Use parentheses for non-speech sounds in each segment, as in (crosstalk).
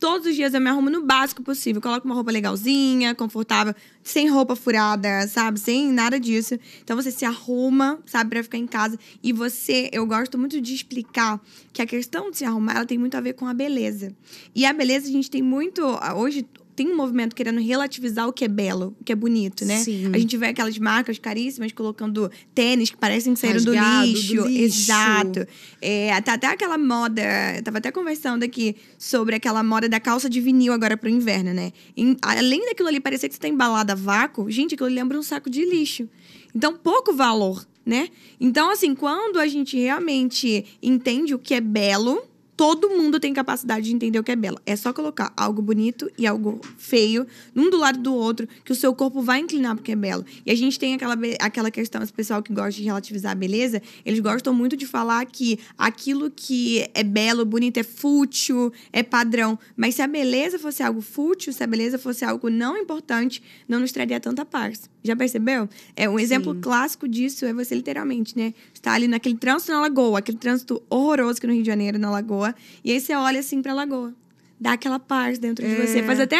Todos os dias eu me arrumo no básico possível. Coloco uma roupa legalzinha, confortável, sem roupa furada, sabe? Sem nada disso. Então você se arruma, sabe, para ficar em casa. E você, eu gosto muito de explicar que a questão de se arrumar, ela tem muito a ver com a beleza. E a beleza a gente tem muito hoje tem um movimento querendo relativizar o que é belo, o que é bonito, né? Sim. A gente vê aquelas marcas caríssimas colocando tênis que parecem que saíram do lixo. do lixo. Exato. É, tá até aquela moda. Eu tava até conversando aqui sobre aquela moda da calça de vinil agora pro inverno, né? além daquilo ali parecer que você tá embalada a vácuo, gente, aquilo lembra um saco de lixo. Então, pouco valor, né? Então, assim, quando a gente realmente entende o que é belo todo mundo tem capacidade de entender o que é belo. É só colocar algo bonito e algo feio, um do lado do outro, que o seu corpo vai inclinar porque é belo. E a gente tem aquela, aquela questão, esse pessoal que gosta de relativizar a beleza, eles gostam muito de falar que aquilo que é belo, bonito, é fútil, é padrão. Mas se a beleza fosse algo fútil, se a beleza fosse algo não importante, não nos traria tanta paz. Já percebeu? É um Sim. exemplo clássico disso é você literalmente, né? Está ali naquele trânsito na lagoa, aquele trânsito horroroso que no Rio de Janeiro, na lagoa e aí você olha assim pra lagoa. Dá aquela paz dentro de é. você. Faz até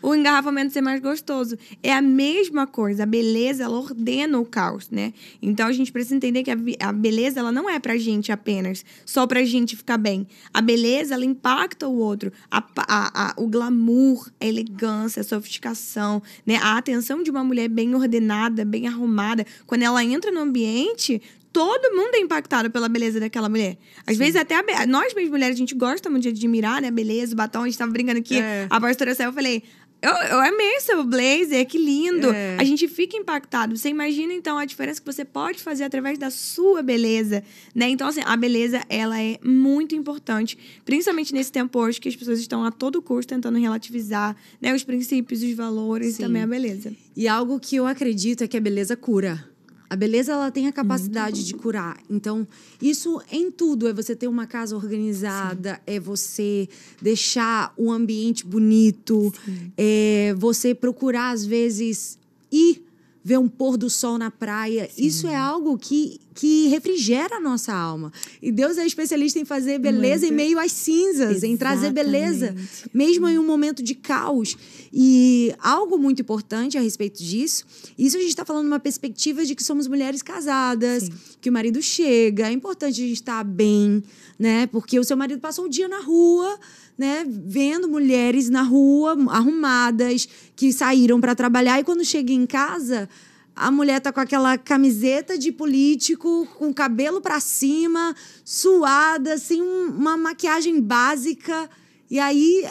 o engarrafamento ser mais gostoso. É a mesma coisa. A beleza, ela ordena o caos, né? Então a gente precisa entender que a, a beleza, ela não é pra gente apenas, só pra gente ficar bem. A beleza, ela impacta o outro. A, a, o glamour, a elegância, a sofisticação, né? A atenção de uma mulher bem ordenada, bem arrumada. Quando ela entra no ambiente, todo mundo é impactado pela beleza daquela mulher. Às Sim. vezes até a, nós mesmas mulheres, a gente gosta muito de admirar, né? Beleza, o batom. A gente tava brincando aqui, é. a pastora saiu, eu falei... Eu, eu amei seu blazer, que lindo. É. A gente fica impactado. Você imagina, então, a diferença que você pode fazer através da sua beleza, né? Então, assim, a beleza, ela é muito importante. Principalmente nesse tempo hoje que as pessoas estão a todo custo tentando relativizar, né? Os princípios, os valores Sim. e também a beleza. E algo que eu acredito é que a beleza cura. A beleza ela tem a capacidade uhum. de curar. Então, isso em tudo é você ter uma casa organizada, Sim. é você deixar o um ambiente bonito, Sim. é você procurar às vezes ir ver um pôr do sol na praia. Sim. Isso é algo que que refrigera a nossa alma. E Deus é especialista em fazer beleza Muito. em meio às cinzas, Exatamente. em trazer beleza, mesmo em um momento de caos. E algo muito importante a respeito disso, isso a gente está falando uma perspectiva de que somos mulheres casadas, Sim. que o marido chega, é importante a gente estar tá bem, né? Porque o seu marido passou o dia na rua, né? Vendo mulheres na rua, arrumadas, que saíram para trabalhar, e quando chega em casa a mulher tá com aquela camiseta de político, com cabelo para cima, suada, assim, uma maquiagem básica. E aí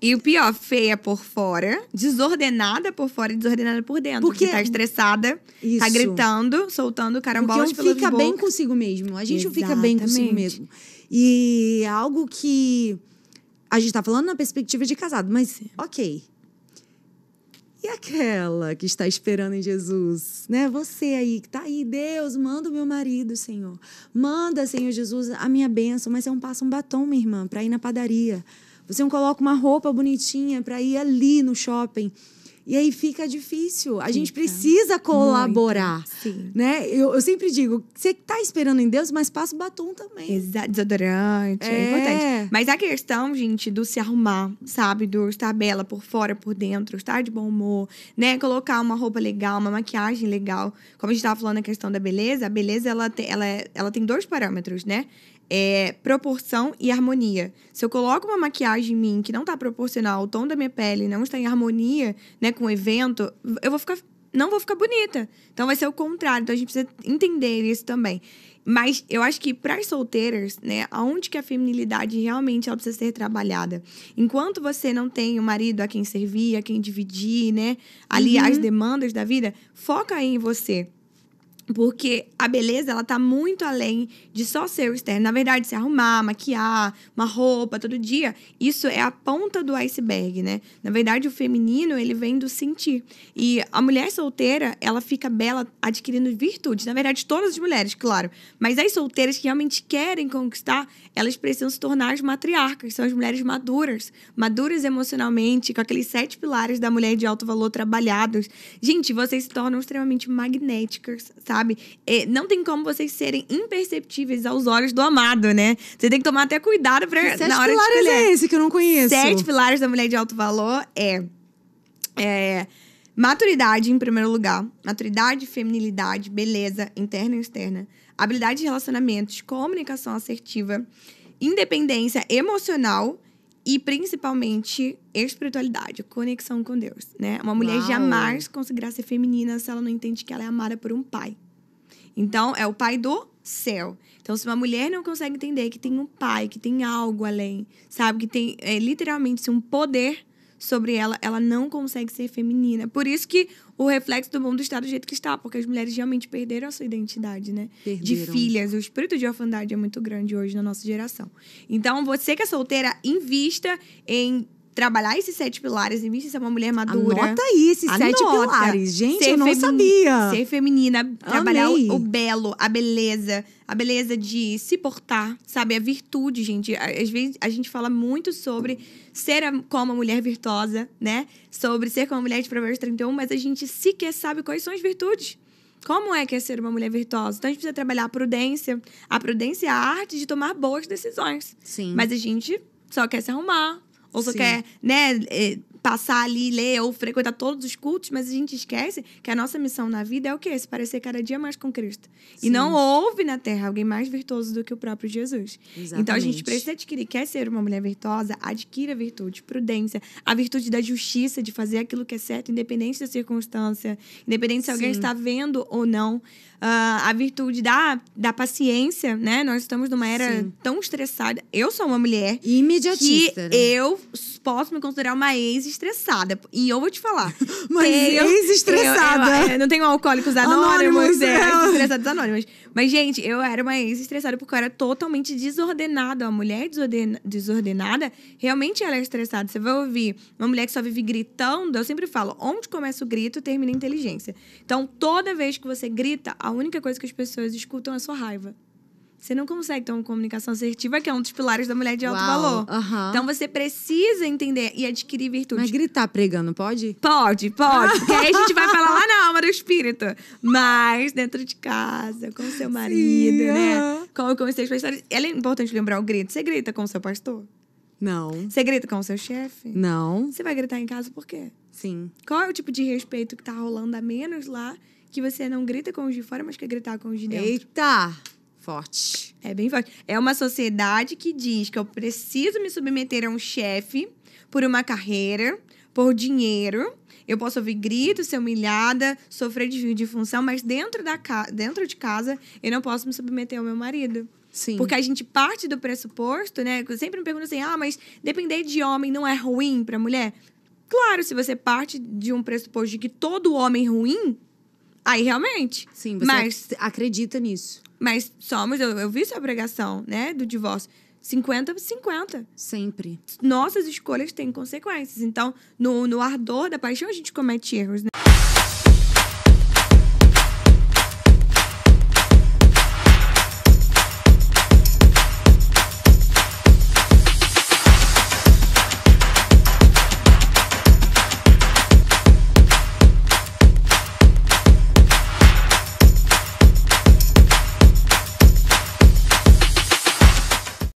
e o pior, feia por fora, desordenada por fora e desordenada por dentro. Porque, porque tá estressada, tá Isso. tá gritando, soltando carambolas porque gente fica bem consigo mesmo. A gente fica bem consigo mesmo. E algo que a gente tá falando na perspectiva de casado, mas ok. E aquela que está esperando em Jesus, né? Você aí que está aí, Deus, manda o meu marido, Senhor. Manda, Senhor Jesus, a minha bênção, mas você é não passa um batom, minha irmã, para ir na padaria. Você não coloca uma roupa bonitinha para ir ali no shopping. E aí fica difícil. A fica. gente precisa colaborar. Sim. Né? Eu, eu, sempre digo, você tá esperando em Deus, mas passa o batom também. Exato, desodorante, é. é. importante. Mas a questão, gente, do se arrumar, sabe? Do estar bela por fora, por dentro, estar de bom humor, né? Colocar uma roupa legal, uma maquiagem legal. Como a gente estava falando na questão da beleza, a beleza, ela, te, ela, é, ela tem dois parâmetros, né? é, proporção e harmonia. Se eu coloco uma maquiagem em mim que não está proporcional ao tom da minha pele, não está em harmonia né, com o evento, eu vou ficar. Não vou ficar bonita. Então vai ser o contrário. Então a gente precisa entender isso também. Mas eu acho que para as solteiras, né, aonde que a feminilidade realmente ela precisa ser trabalhada? Enquanto você não tem o um marido a quem servir, a quem dividir, né, ali uhum. as demandas da vida, foca aí em você. Porque a beleza, ela tá muito além de só ser o externo. Na verdade, se arrumar, maquiar, uma roupa todo dia, isso é a ponta do iceberg, né? Na verdade, o feminino, ele vem do sentir. E a mulher solteira, ela fica bela adquirindo virtudes. Na verdade, todas as mulheres, claro. Mas as solteiras que realmente querem conquistar, elas precisam se tornar as matriarcas. São as mulheres maduras. Maduras emocionalmente, com aqueles sete pilares da mulher de alto valor trabalhados. Gente, vocês se tornam extremamente magnéticas, sabe? sabe? É, não tem como vocês serem imperceptíveis aos olhos do amado, né? Você tem que tomar até cuidado pra, que na hora de escolher. é esse que eu não conheço? Sete pilares da mulher de alto valor é, é maturidade, em primeiro lugar. Maturidade, feminilidade, beleza interna e externa. Habilidade de relacionamentos, comunicação assertiva, independência emocional e principalmente espiritualidade, conexão com Deus, né? Uma mulher Uau. jamais conseguirá ser feminina se ela não entende que ela é amada por um pai. Então, é o pai do céu. Então, se uma mulher não consegue entender que tem um pai, que tem algo além, sabe? Que tem é, literalmente um poder sobre ela, ela não consegue ser feminina. Por isso que o reflexo do mundo está do jeito que está, porque as mulheres realmente perderam a sua identidade, né? Perderam. De filhas. O espírito de orfandade é muito grande hoje na nossa geração. Então, você que é solteira, invista em trabalhar esses sete pilares e me ser é uma mulher madura. Anota aí esses Anota. sete pilares. Gente, ser eu não sabia. Ser feminina, trabalhar o, o, belo, a beleza, a beleza de se portar, sabe? A virtude, gente. Às vezes a gente fala muito sobre ser como uma mulher virtuosa, né? Sobre ser como uma mulher de Provérbios 31, mas a gente sequer sabe quais são as virtudes. Como é que é ser uma mulher virtuosa? Então a gente precisa trabalhar a prudência. A prudência é a arte de tomar boas decisões. Sim. Mas a gente só quer se arrumar, ou só Sim. quer, né? Eh, passar ali, ler ou frequentar todos os cultos, mas a gente esquece que a nossa missão na vida é o quê? Se parecer cada dia mais com Cristo. Sim. E não houve na Terra alguém mais virtuoso do que o próprio Jesus. Exatamente. Então a gente precisa adquirir, quer ser uma mulher virtuosa, adquira a virtude, prudência, a virtude da justiça, de fazer aquilo que é certo, independente da circunstância, independente se alguém Sim. está vendo ou não. Uh, a virtude da, da paciência, né? Nós estamos numa era Sim. tão estressada. Eu sou uma mulher. Imediatista. Que né? eu posso me considerar uma ex-estressada. E eu vou te falar. (laughs) ex-estressada. Eu, eu, eu, não tenho alcoólicos anônimos, anônimos é, é. estressados anônimos. Mas, gente, eu era uma ex-estressada porque eu era totalmente desordenada. Uma mulher desordena, desordenada, realmente ela é estressada. Você vai ouvir uma mulher que só vive gritando, eu sempre falo, onde começa o grito, termina a inteligência. Então, toda vez que você grita, a única coisa que as pessoas escutam é a sua raiva você não consegue ter uma comunicação assertiva, que é um dos pilares da mulher de alto Uau, valor. Então você precisa entender e adquirir virtudes. Mas gritar pregando, pode? Pode, pode. (laughs) Porque aí a gente vai falar lá na alma do espírito. Mas dentro de casa, com seu marido, Sim, né? Como eu comecei a expressar. É importante lembrar o grito. Você grita com o seu pastor? Não. Você grita com o seu chefe? Não. Você vai gritar em casa por quê? Sim. Qual é o tipo de respeito que tá rolando a menos lá que você não grita com os de fora, mas quer gritar com os de dentro? Eita! Forte. É bem forte. É uma sociedade que diz que eu preciso me submeter a um chefe por uma carreira, por dinheiro. Eu posso ouvir gritos, ser humilhada, sofrer de de função, mas dentro, da ca... dentro de casa eu não posso me submeter ao meu marido. Sim. Porque a gente parte do pressuposto, né? Eu sempre me pergunto assim: ah, mas depender de homem não é ruim para mulher? Claro, se você parte de um pressuposto de que todo homem ruim Aí realmente. Sim, você mas, acredita nisso. Mas somos, eu, eu vi sua pregação, né, do divórcio. 50 50. Sempre. Nossas escolhas têm consequências. Então, no, no ardor da paixão, a gente comete erros, né?